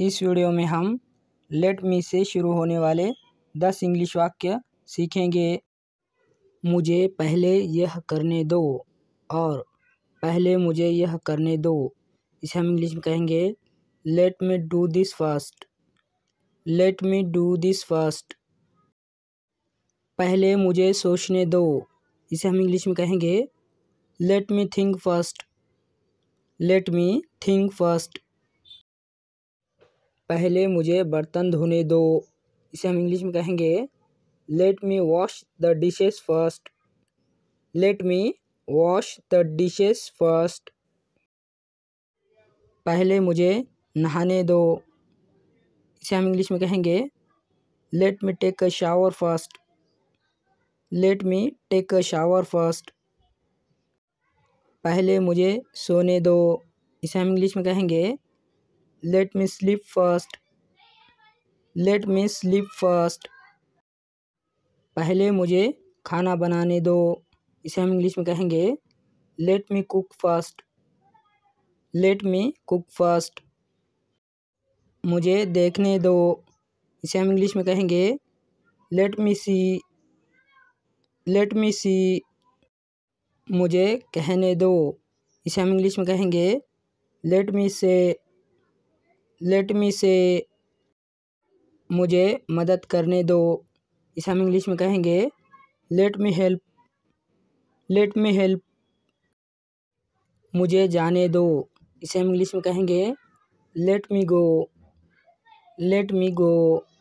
इस वीडियो में हम लेट मी से शुरू होने वाले दस इंग्लिश वाक्य सीखेंगे मुझे पहले यह करने दो और पहले मुझे यह करने दो इसे हम इंग्लिश में कहेंगे let me do this first let me do this first पहले मुझे सोचने दो इसे हम इंग्लिश में कहेंगे let me think first let me think first पहले मुझे बर्तन धोने दो इसे हम इंग्लिश में कहेंगे let me wash the dishes first let me wash the dishes first पहले मुझे नहाने दो इसे हम इंग्लिश में कहेंगे let me take a shower first let me take a shower first पहले मुझे सोने दो इसे हम इंग्लिश में कहेंगे let me sleep first let me sleep first पहले मुझे खाना बनाने दो इसे हम इंग्लिश में कहेंगे let me cook first let me cook first मुझे देखने दो इसे हम इंग्लिश में कहेंगे लेट मी सी लेट मी सी मुझे कहने दो इसे हम इंग्लिश में कहेंगे लेट मी से लेट मी से मुझे मदद करने दो इसे हम इंग्लिश में कहेंगे let me help let me help मुझे जाने दो इसे हम इंग्लिश में कहेंगे लेट मी गो लेट मी गो